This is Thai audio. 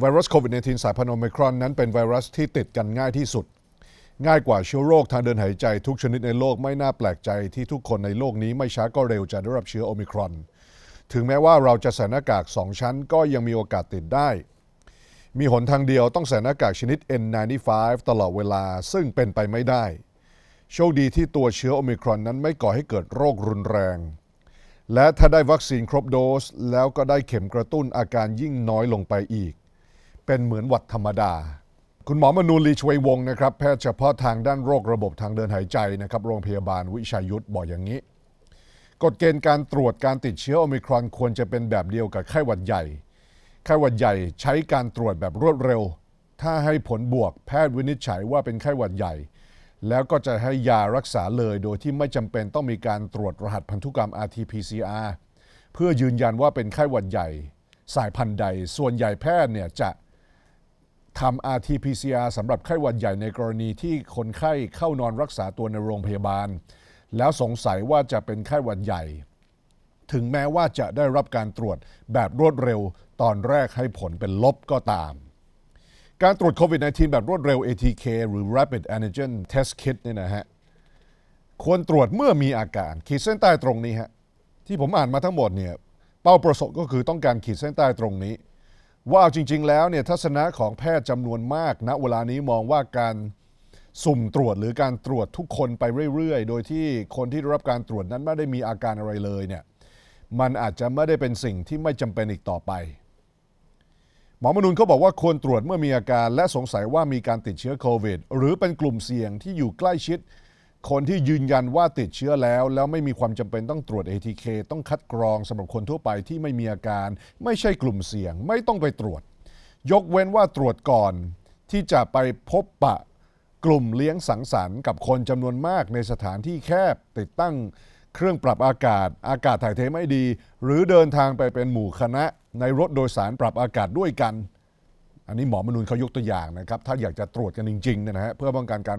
ไวรัสโควิด -19 สายพันธุ์โอเมกรอน นั้นเป็นไวรัสที่ติดกันง่ายที่สุด ง่ายกว่าเชื้อโรคทางเดินหายใจ ทุกชนิดในโลกไม่น่าแปลกใจที่ทุกคนในโลกนี้ไม่ช้าก็เร็วจะได้รับเชื้อโอเมกรอน ถึงแม้ว่าเราจะใส่หน้ากาก 2 ชั้นก็ยังมีโอกาสติดได้ มีหนทางเดียวต้องใส่หน้ากากชนิด N95 ตลอดเวลาซึ่งเป็นไปไม่ได้ โชคดีที่ตัวเชื้อโอเมกรอนนั้นไม่ก่อให้เกิดโรครุนแรง และถ้าได้วัคซีนครบโดส แล้วก็ได้เข็มกระตุ้นอาการยิ่งน้อยลงไปอีกเป็นเหมือนหวัดธรรมดา คุณหมอมนูลีช่วยวงนะครับแพทย์เฉพาะทางด้านโรคระบบทางเดินหายใจนะครับ โรงพยาบาลวิชัยยุทธบอกอย่างนี้ กฎเกณฑ์การตรวจการติดเชื้อโอมิครอนควรจะเป็นแบบเดียวกับไข้หวัดใหญ่ไข้หวัดใหญ่ใช้การตรวจแบบรวดเร็ว ถ้าให้ผลบวกแพทย์วินิจฉัยว่าเป็นไข้หวัดใหญ่ แล้วก็จะให้ยารักษาเลยโดยที่ไม่จำเป็นต้องมีการตรวจรหัสพันธุกรรม rt-pcr เพื่อยืนยันว่าเป็นไข้หวัดใหญ่ สายพันธุ์ใด ส่วนใหญ่แพทย์เนี่ยจะทำ RT-PCR สำหรับไข้หวัดใหญ่ในกรณีที่คนไข้เข้านอนรักษาตัวในโรงพยาบาล แล้วสงสัยว่าจะเป็นไข้หวัดใหญ่ ถึงแม้ว่าจะได้รับการตรวจแบบรวดเร็ว ตอนแรกให้ผลเป็นลบก็ตาม การตรวจโควิด -19 แบบรวดเร็ว ATK หรือ Rapid Antigen Test Kit เนี่ยนะฮะควรตรวจเมื่อมีอาการ ขีดเส้นใต้ตรงนี้ฮะ ที่ผมอ่านมาทั้งหมดเนี่ยเป้าประสงค์ก็คือต้องการขีดเส้นใต้ตรงนี้ว่าจริง ๆแล้วเนี่ยทัศนะของแพทย์จำนวนมากณนะเวลานี้มองว่าการสุ่มตรวจหรือการตรวจทุกคนไปเรื่อย ๆ โดยที่คนที่ได้รับการตรวจนั้น ไม่ได้มีอาการอะไรเลยเนี่ยมันอาจจะไม่ได้เป็นสิ่งที่ไม่จำเป็นอีกต่อไปหมอมนุนเขาบอกว่าควรตรวจเมื่อมีอาการ และสงสัยว่ามีการติดเชื้อโควิดหรือเป็นกลุ่มเสี่ยงที่อยู่ใกล้ชิดคนที่ยืนยันว่าติดเชื้อแล้ว แล้วไม่มีความจำเป็นต้องตรวจ ATK ต้องคัดกรองสำหรับคนทั่วไปที่ไม่มีอาการ ไม่ใช่กลุ่มเสี่ยง ไม่ต้องไปตรวจ ยกเว้นว่าตรวจก่อน ที่จะไปพบปะกลุ่มเลี้ยงสังสรรค์กับคนจำนวนมาก ในสถานที่แคบ ติดตั้งเครื่องปรับอากาศ อากาศถ่ายเทไม่ดี หรือเดินทางไปเป็นหมู่คณะในรถโดยสารปรับอากาศด้วยกัน อันนี้หมอมนุนเขายกตัวอย่างนะครับถ้าอยากจะตรวจกันจริงๆนะฮะเพื่อป้องกันการ